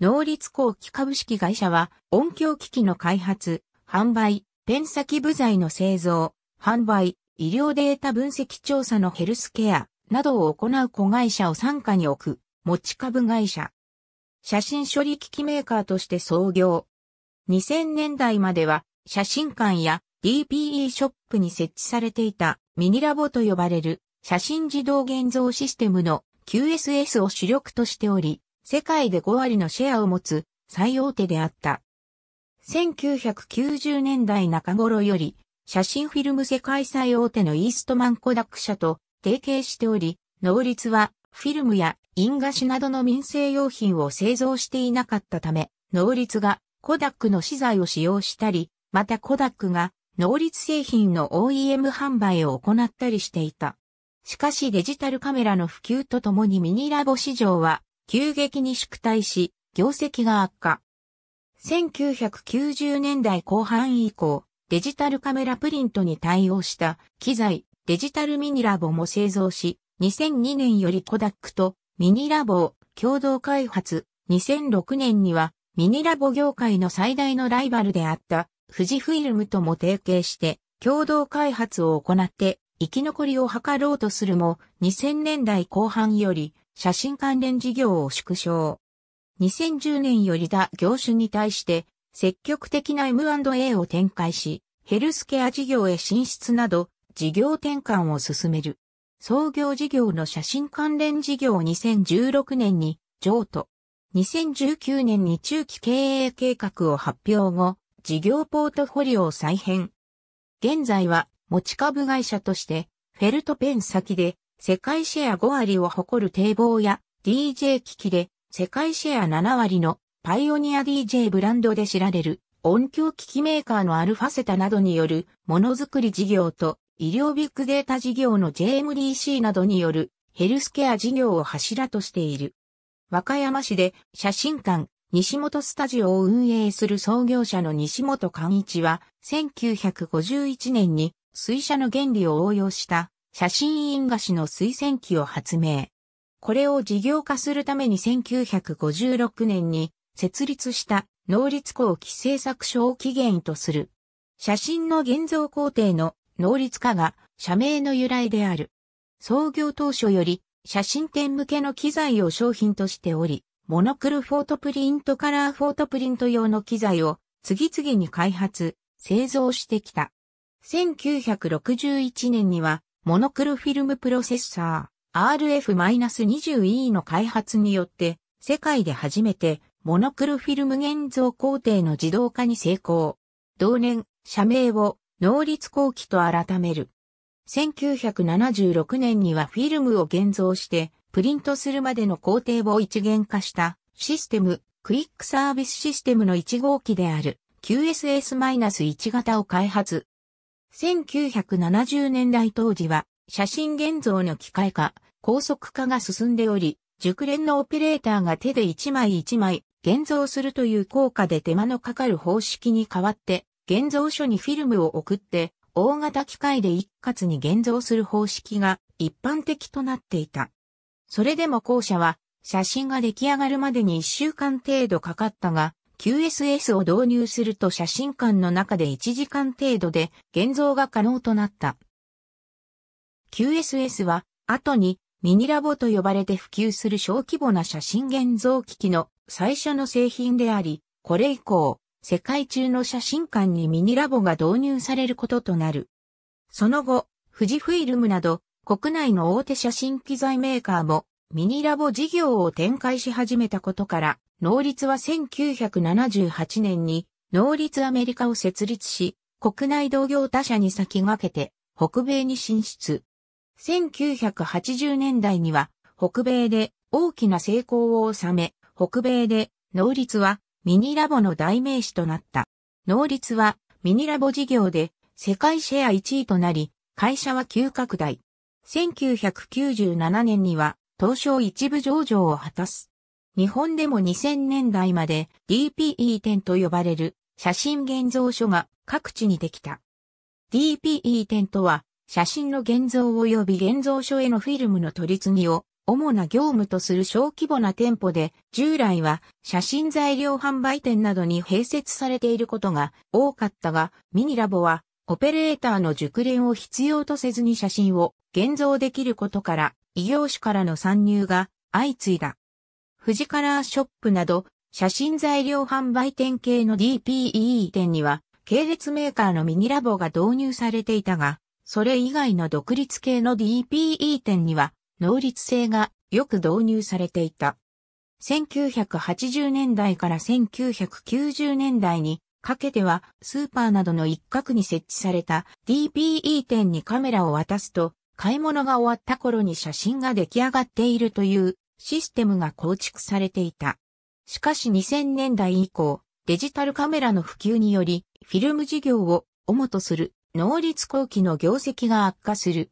能立後期株式会社は、音響機器の開発、販売、ペン先部材の製造、販売、医療データ分析調査のヘルスケアなどを行う子会社を傘下に置く、持ち株会社。写真処理機器メーカーとして創業。2000年代までは、写真館や DPE ショップに設置されていたミニラボと呼ばれる写真自動現像システムの QSS を主力としており、世界で5割のシェアを持つ最大手であった。1990年代中頃より、写真フィルム世界最大手のイーストマンコダック社と提携しており、能率はフィルムやインガシなどの民生用品を製造していなかったため、能率がコダックの資材を使用したり、またコダックが能率製品の OEM 販売を行ったりしていた。しかしデジタルカメラの普及とともにミニラボ市場は急激に縮退し、業績が悪化。1990年代後半以降、デジタルカメラプリントに対応した機材、デジタルミニラボも製造し、2002年よりコダックとミニラボを共同開発、2006年にはミニラボ業界の最大のライバルであった富士フイルムとも提携して共同開発を行って生き残りを図ろうとするも2000年代後半より写真関連事業を縮小。2010年よりだ業種に対して積極的な M&A を展開し、ヘルスケア事業へ進出など事業転換を進める。創業事業の写真関連事業を2016年に譲渡。2019年に中期経営計画を発表後、事業ポートフォリオを再編。現在は持ち株会社として、フェルトペン先で世界シェア5割を誇る堤防や DJ 機器で世界シェア7割のパイオニア DJ ブランドで知られる音響機器メーカーのアルファセタなどによるものづくり事業と医療ビッグデータ事業の JMDC などによるヘルスケア事業を柱としている。和歌山市で写真館西本スタジオを運営する創業者の西本寛一は1951年に水車の原理を応用した写真印画紙の推薦機を発明。これを事業化するために1956年に設立した能率工規制作所を起源とする。写真の現像工程の能率化が社名の由来である。創業当初より写真店向けの機材を商品としており、モノクルフォートプリントカラーフォートプリント用の機材を次々に開発、製造してきた。1961年にはモノクロフィルムプロセッサー RF-20E の開発によって、世界で初めてモノクロフィルム現像工程の自動化に成功。同年、社名を能率後期と改める。1976年にはフィルムを現像してプリントするまでの工程を一元化したシステム、クイックサービスシステムの1号機である QSS-1 型を開発。1970年代当時は、写真現像の機械化、高速化が進んでおり、熟練のオペレーターが手で一枚一枚現像するという効果で手間のかかる方式に代わって、現像所にフィルムを送って、大型機械で一括に現像する方式が一般的となっていた。それでも後者は、写真が出来上がるまでに一週間程度かかったが、QSS を導入すると写真館の中で1時間程度で現像が可能となった。QSS は後にミニラボと呼ばれて普及する小規模な写真現像機器の最初の製品であり、これ以降、世界中の写真館にミニラボが導入されることとなる。その後、富士フィルムなど国内の大手写真機材メーカーもミニラボ事業を展開し始めたことから、能率は1978年に能率アメリカを設立し、国内同業他社に先駆けて北米に進出。1980年代には北米で大きな成功を収め、北米で能率はミニラボの代名詞となった。能率はミニラボ事業で世界シェア1位となり、会社は急拡大。1997年には東証一部上場を果たす。日本でも2000年代まで DPE 展と呼ばれる写真現像所が各地にできた。DPE 展とは写真の現像及び現像所へのフィルムの取り次ぎを主な業務とする小規模な店舗で、従来は写真材料販売店などに併設されていることが多かったが、ミニラボはオペレーターの熟練を必要とせずに写真を現像できることから、異業種からの参入が相次いだ。富士カラーショップなど、写真材料販売店系の DPE 店には、系列メーカーのミニラボが導入されていたが、それ以外の独立系の DPE 店には、能率性がよく導入されていた。1980年代から1990年代にかけてはスーパーなどの一角に設置された DPE 店にカメラを渡すと買い物が終わった頃に写真が出来上がっているというシステムが構築されていた。しかし2000年代以降、デジタルカメラの普及により、フィルム事業を主とする能率後期の業績が悪化する。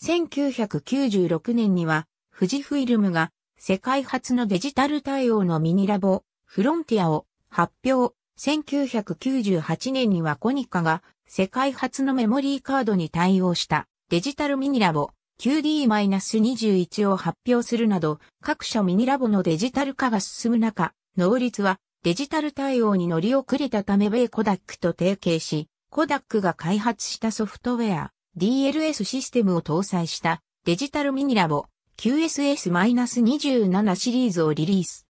1996年には、富士フィルムが世界初のデジタル対応のミニラボ、フロンティアを発表。1998年にはコニカが世界初のメモリーカードに対応したデジタルミニラボ、QD-21 を発表するなど、各社ミニラボのデジタル化が進む中、能率はデジタル対応に乗り遅れたため米コダックと提携し、コダックが開発したソフトウェア、DLS システムを搭載したデジタルミニラボ QSS-27 シリーズをリリース。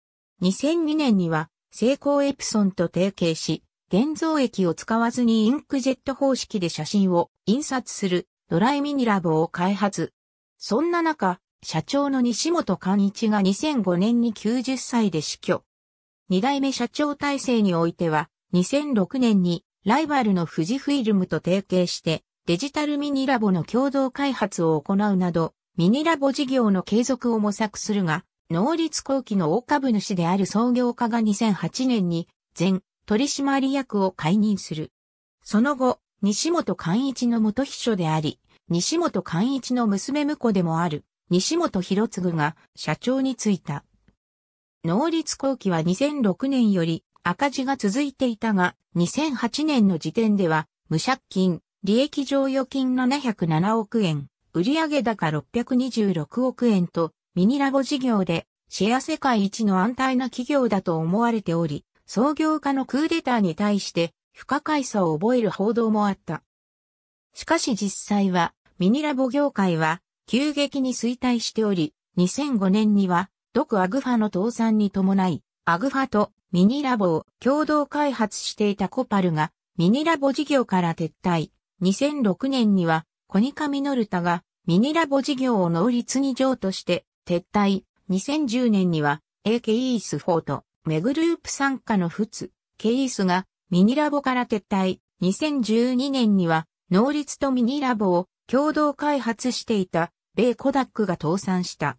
2002年には、セイコーエプソンと提携し、現像液を使わずにインクジェット方式で写真を印刷するドライミニラボを開発。そんな中、社長の西本寛一が2005年に90歳で死去。二代目社長体制においては、2006年にライバルの富士フィルムと提携してデジタルミニラボの共同開発を行うなど、ミニラボ事業の継続を模索するが、能率後期の大株主である創業家が2008年に全取締役を解任する。その後、西本寛一の元秘書であり、西本寛一の娘婿でもある、西本博次が社長に就いた。能率後期は2006年より赤字が続いていたが、2008年の時点では、無借金、利益剰余金707億円、売上高626億円と、ミニラボ事業で、シェア世界一の安泰な企業だと思われており、創業家のクーデターに対して、不可解さを覚える報道もあった。しかし実際は、ミニラボ業界は急激に衰退しており、2005年には、ク・アグファの倒産に伴い、アグファとミニラボを共同開発していたコパルが、ミニラボ事業から撤退。2006年には、コニカミノルタがミニラボ事業を能率に譲渡して撤退。2010年には、AK イース4とメグループ参加のフツ、ケイースがミニラボから撤退、2012年には、能率とミニラボを共同開発していた、米コダックが倒産した。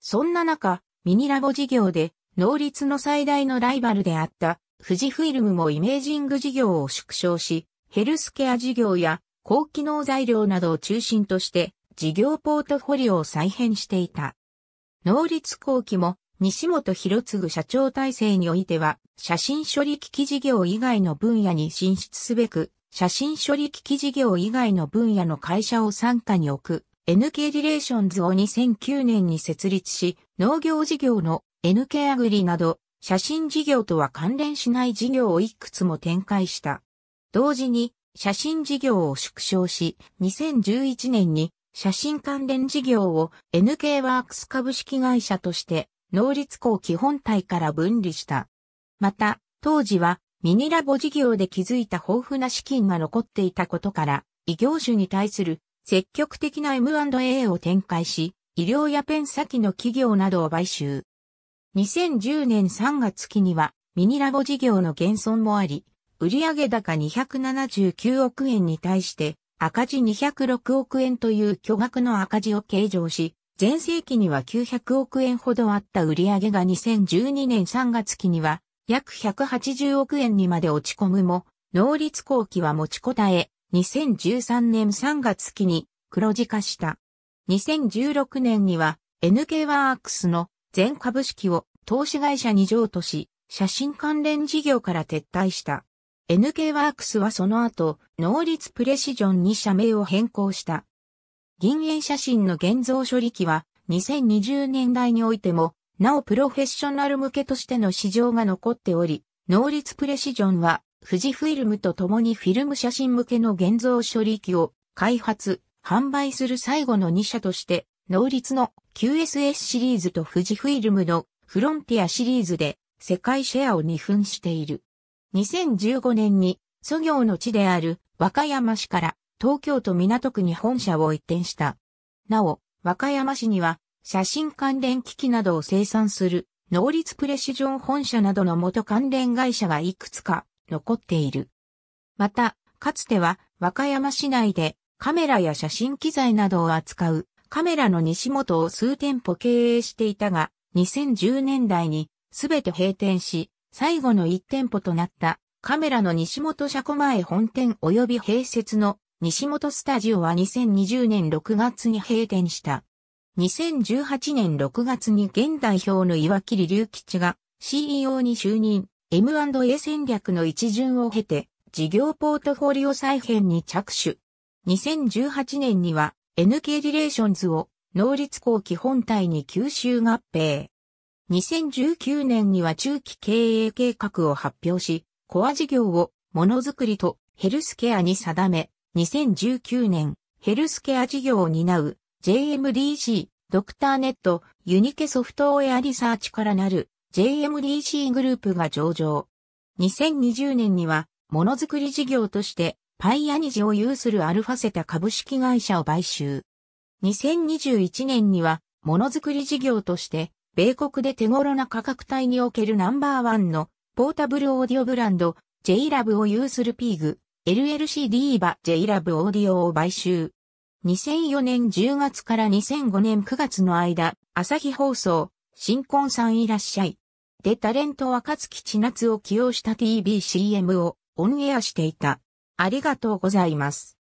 そんな中、ミニラボ事業で、能率の最大のライバルであった、富士フィルムもイメージング事業を縮小し、ヘルスケア事業や高機能材料などを中心として、事業ポートフォリオを再編していた。能率後期も西本博次社長体制においては、写真処理機器事業以外の分野に進出すべく、写真処理機器事業以外の分野の会社を参加に置く、NK リレーションズを2009年に設立し、農業事業の NK アグリなど、写真事業とは関連しない事業をいくつも展開した。同時に、写真事業を縮小し、2011年に写真関連事業を NK ワークス株式会社として能率校基本体から分離した。また、当時はミニラボ事業で築いた豊富な資金が残っていたことから、異業種に対する積極的な M&A を展開し、医療やペン先の企業などを買収。2010年3月期には、ミニラボ事業の減損もあり、売上高279億円に対して、赤字206億円という巨額の赤字を計上し、前世紀には900億円ほどあった売上が2012年3月期には約180億円にまで落ち込むも、能率後期は持ちこたえ、2013年3月期に黒字化した。2016年には NK ワークスの全株式を投資会社に譲渡し、写真関連事業から撤退した。NK ワークスはその後、能率プレシジョンに社名を変更した。銀塩写真の現像処理機は2020年代においても、なおプロフェッショナル向けとしての市場が残っており、リツプレシジョンは富士フィルムと共にフィルム写真向けの現像処理機を開発、販売する最後の2社として、リツの QSS シリーズと富士フィルムのフロンティアシリーズで世界シェアを2分している。2015年に、祖業の地である和歌山市から東京都港区に本社を移転した。なお、和歌山市には、写真関連機器などを生産する、能率プレシジョン本社などの元関連会社がいくつか残っている。また、かつては和歌山市内でカメラや写真機材などを扱うカメラの西本を数店舗経営していたが、2010年代にすべて閉店し、最後の1店舗となったカメラの西本車庫前本店及び併設の西本スタジオは2020年6月に閉店した。2018年6月に現代表の岩切隆吉が CEO に就任、M&A 戦略の一巡を経て、事業ポートフォリオ再編に着手。2018年には NK リレーションズを能率後期本体に吸収合併。2019年には中期経営計画を発表し、コア事業をものづくりとヘルスケアに定め、2019年、ヘルスケア事業を担う JMDC、ドクターネット、ユニケソフトウェアリサーチからなる JMDC グループが上場。2020年には、ものづくり事業として、パイアニジを有するアルファセタ株式会社を買収。2021年には、ものづくり事業として、米国で手頃な価格帯におけるナンバーワンのポータブルオーディオブランド J ラブを有するピーグ、LLC ディーバイラブオーディオを買収。2004年10月から2005年9月の間、朝日放送、新婚さんいらっしゃい。でタレント若月千夏を起用した TBCM をオンエアしていた。ありがとうございます。